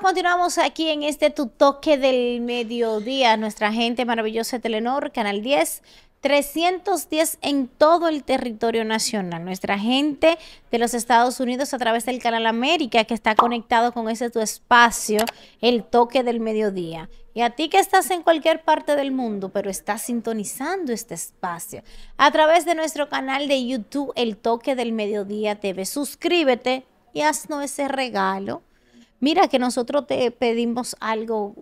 continuamos aquí en este Tu Toque del Mediodía, nuestra gente maravillosa de Telenor, Canal 10. 310 en todo el territorio nacional. Nuestra gente de los Estados Unidos a través del Canal América que está conectado con ese tu espacio, el toque del mediodía. Y a ti que estás en cualquier parte del mundo, pero estás sintonizando este espacio a través de nuestro canal de YouTube, El Toque del Mediodía TV. Suscríbete y haznos ese regalo mira que nosotros te pedimos algo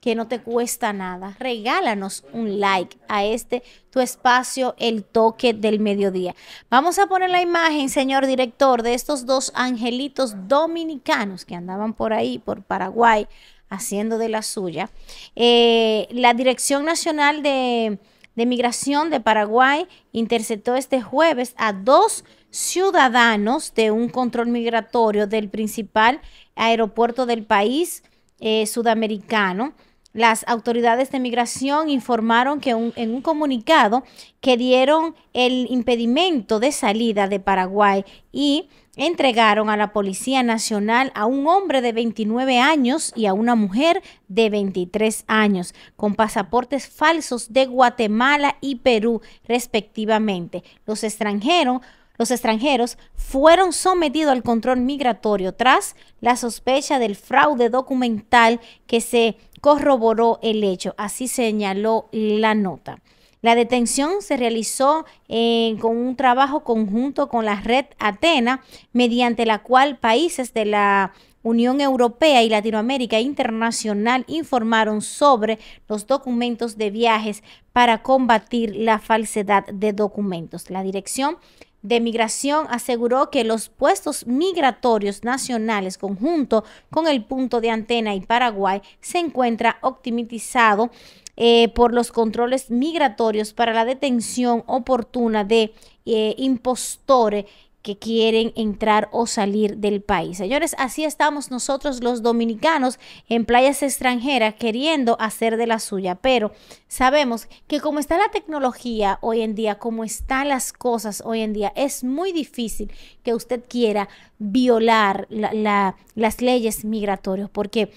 que no te cuesta nada. Regálanos un like a este tu espacio, el toque del mediodía. Vamos a poner la imagen, señor director, de estos dos angelitos dominicanos que andaban por ahí, por Paraguay, haciendo de la suya. Eh, la Dirección Nacional de, de Migración de Paraguay interceptó este jueves a dos ciudadanos de un control migratorio del principal aeropuerto del país eh, sudamericano. Las autoridades de migración informaron que en un comunicado que dieron el impedimento de salida de Paraguay y entregaron a la Policía Nacional a un hombre de 29 años y a una mujer de 23 años, con pasaportes falsos de Guatemala y Perú, respectivamente. Los extranjeros los extranjeros fueron sometidos al control migratorio tras la sospecha del fraude documental que se corroboró el hecho, así señaló la nota. La detención se realizó eh, con un trabajo conjunto con la red Atena, mediante la cual países de la Unión Europea y Latinoamérica Internacional informaron sobre los documentos de viajes para combatir la falsedad de documentos. La Dirección de Migración aseguró que los puestos migratorios nacionales conjunto con el punto de antena y Paraguay se encuentra optimizado eh, por los controles migratorios para la detención oportuna de eh, impostores que quieren entrar o salir del país. Señores, así estamos nosotros los dominicanos en playas extranjeras queriendo hacer de la suya, pero sabemos que como está la tecnología hoy en día, como están las cosas hoy en día, es muy difícil que usted quiera violar las leyes migratorias, porque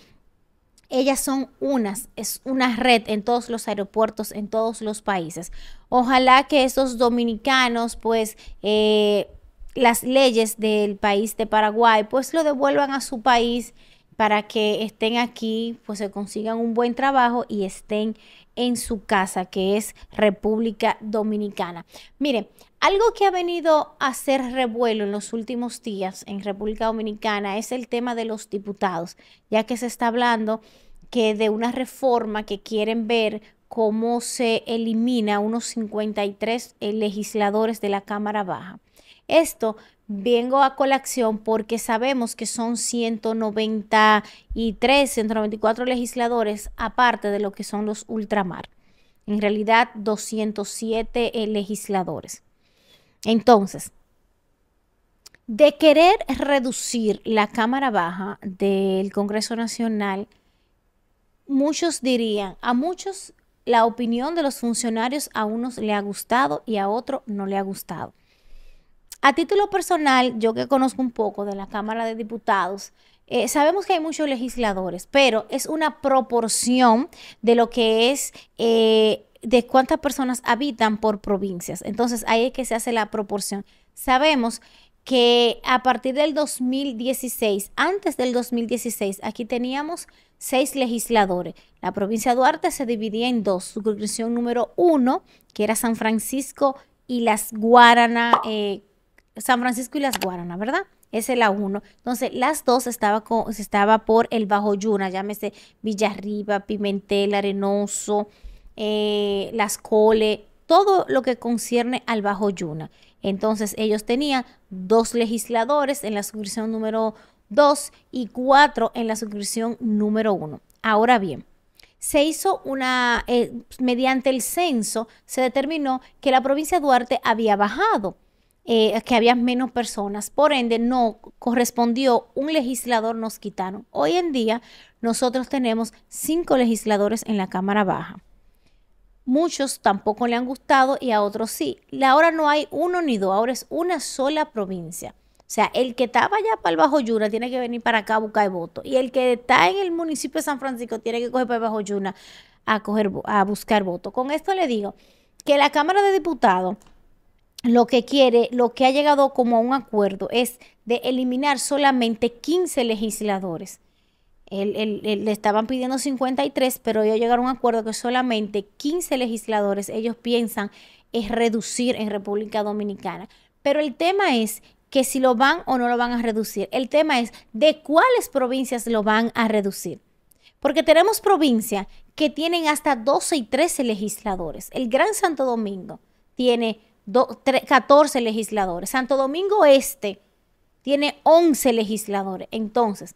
ellas son unas, es una red en todos los aeropuertos, en todos los países. Ojalá que esos dominicanos pues eh, las leyes del país de Paraguay, pues lo devuelvan a su país para que estén aquí, pues se consigan un buen trabajo y estén en su casa, que es República Dominicana. Mire, algo que ha venido a hacer revuelo en los últimos días en República Dominicana es el tema de los diputados, ya que se está hablando que de una reforma que quieren ver cómo se elimina unos 53 eh, legisladores de la Cámara Baja. Esto vengo a colación porque sabemos que son 193, 194 legisladores, aparte de lo que son los ultramar. En realidad, 207 legisladores. Entonces, de querer reducir la Cámara Baja del Congreso Nacional, muchos dirían, a muchos la opinión de los funcionarios a unos le ha gustado y a otros no le ha gustado. A título personal, yo que conozco un poco de la Cámara de Diputados, eh, sabemos que hay muchos legisladores, pero es una proporción de lo que es eh, de cuántas personas habitan por provincias. Entonces ahí es que se hace la proporción. Sabemos que a partir del 2016, antes del 2016, aquí teníamos seis legisladores. La provincia de Duarte se dividía en dos. Su circunscripción número uno, que era San Francisco y las Guaraná, eh, San Francisco y las Guaranas, ¿verdad? Esa es la 1. Entonces, las dos estaba, estaba por el Bajo Yuna, llámese Villarriba, Pimentel, Arenoso, eh, Las Cole, todo lo que concierne al Bajo Yuna. Entonces, ellos tenían dos legisladores en la suscripción número 2 y cuatro en la suscripción número 1. Ahora bien, se hizo una, eh, mediante el censo, se determinó que la provincia de Duarte había bajado eh, que había menos personas. Por ende, no correspondió un legislador, nos quitaron. Hoy en día, nosotros tenemos cinco legisladores en la Cámara Baja. Muchos tampoco le han gustado y a otros sí. Ahora no hay uno ni dos, ahora es una sola provincia. O sea, el que estaba allá para el Bajo Yuna tiene que venir para acá a buscar voto Y el que está en el municipio de San Francisco tiene que coger para el Bajo Yuna a, a buscar voto. Con esto le digo que la Cámara de Diputados lo que quiere, lo que ha llegado como a un acuerdo es de eliminar solamente 15 legisladores. le estaban pidiendo 53, pero ellos llegaron a un acuerdo que solamente 15 legisladores ellos piensan es reducir en República Dominicana. Pero el tema es que si lo van o no lo van a reducir. El tema es de cuáles provincias lo van a reducir. Porque tenemos provincias que tienen hasta 12 y 13 legisladores. El Gran Santo Domingo tiene do, 14 legisladores. Santo Domingo Este tiene 11 legisladores. Entonces,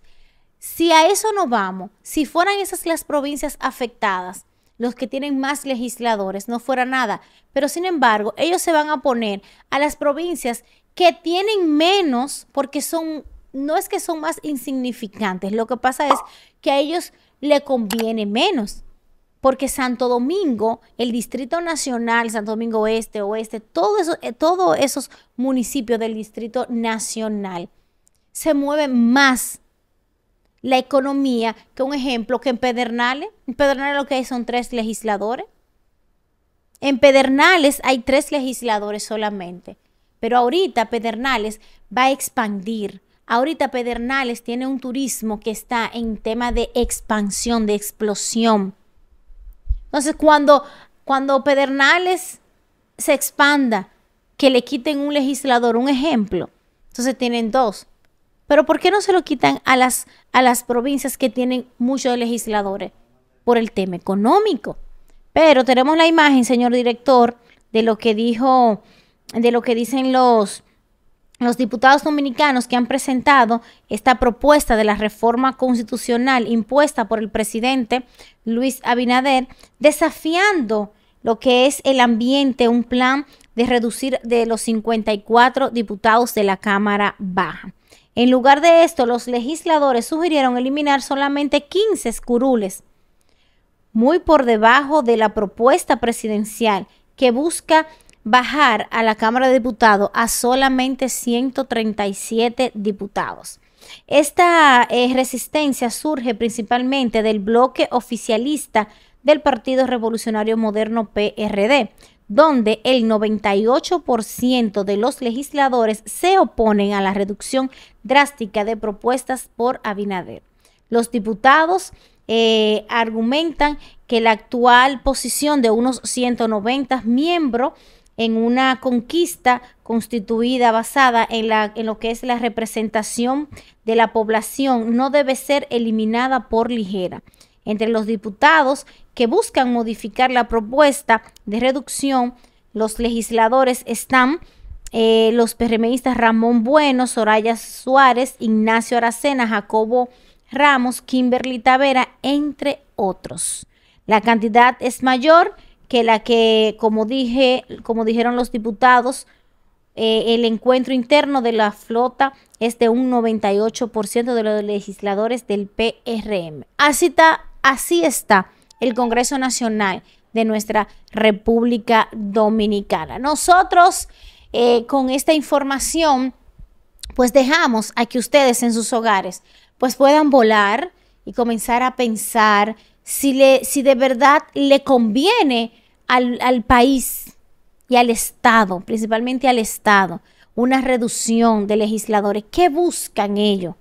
si a eso no vamos, si fueran esas las provincias afectadas, los que tienen más legisladores, no fuera nada. Pero sin embargo, ellos se van a poner a las provincias que tienen menos porque son, no es que son más insignificantes, lo que pasa es que a ellos le conviene menos porque Santo Domingo, el Distrito Nacional, Santo Domingo Este, Oeste, todos eh, esos municipios del Distrito Nacional se mueve más la economía que un ejemplo que en Pedernales. En Pedernales lo que hay son tres legisladores. En Pedernales hay tres legisladores solamente. Pero ahorita Pedernales va a expandir. Ahorita Pedernales tiene un turismo que está en tema de expansión, de explosión. Entonces, cuando, cuando Pedernales se expanda, que le quiten un legislador, un ejemplo, entonces tienen dos. Pero ¿por qué no se lo quitan a las, a las provincias que tienen muchos legisladores? Por el tema económico. Pero tenemos la imagen, señor director, de lo que dijo, de lo que dicen los, los diputados dominicanos que han presentado esta propuesta de la reforma constitucional impuesta por el presidente Luis Abinader, desafiando lo que es el ambiente, un plan de reducir de los 54 diputados de la Cámara Baja. En lugar de esto, los legisladores sugirieron eliminar solamente 15 escurules, muy por debajo de la propuesta presidencial que busca bajar a la Cámara de Diputados a solamente 137 diputados. Esta eh, resistencia surge principalmente del bloque oficialista del Partido Revolucionario Moderno PRD, donde el 98% de los legisladores se oponen a la reducción drástica de propuestas por Abinader. Los diputados eh, argumentan que la actual posición de unos 190 miembros en una conquista constituida basada en, lo que es la representación de la población no debe ser eliminada por ligera. Entre los diputados que buscan modificar la propuesta de reducción, los legisladores están eh, los PRMistas Ramón Bueno, Soraya Suárez, Ignacio Aracena, Jacobo Ramos, Kimberly Tavera, entre otros. La cantidad es mayor que la que, como dije, como dijeron los diputados, eh, el encuentro interno de la flota es de un 98% de los legisladores del PRM. Así está, así está el Congreso Nacional de nuestra República Dominicana. Nosotros eh, con esta información, pues dejamos a que ustedes en sus hogares pues puedan volar y comenzar a pensar si, le, si de verdad le conviene al, país y al Estado, principalmente al Estado, una reducción de legisladores. ¿Qué buscan ellos?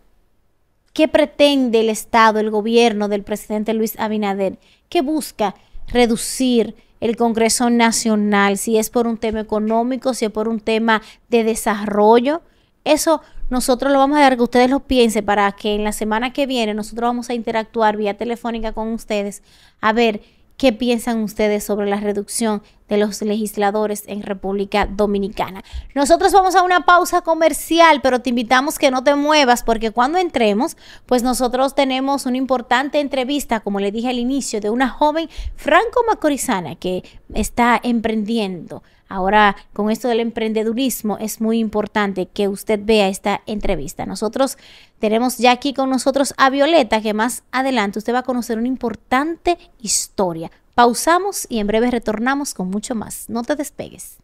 ¿Qué pretende el Estado, el gobierno del presidente Luis Abinader? ¿Qué busca reducir el Congreso Nacional? Si es por un tema económico, si es por un tema de desarrollo. Eso nosotros lo vamos a dar que ustedes lo piensen para que en la semana que viene nosotros vamos a interactuar vía telefónica con ustedes. A ver, ¿Qué piensan ustedes sobre la reducción de los legisladores en República Dominicana. Nosotros vamos a una pausa comercial, pero te invitamos que no te muevas porque cuando entremos, pues nosotros tenemos una importante entrevista, como le dije al inicio, de una joven franco-macorizana que está emprendiendo. Ahora, con esto del emprendedurismo, es muy importante que usted vea esta entrevista. Nosotros tenemos ya aquí con nosotros a Violeta, que más adelante usted va a conocer una importante historia. Pausamos y en breve retornamos con mucho más. No te despegues.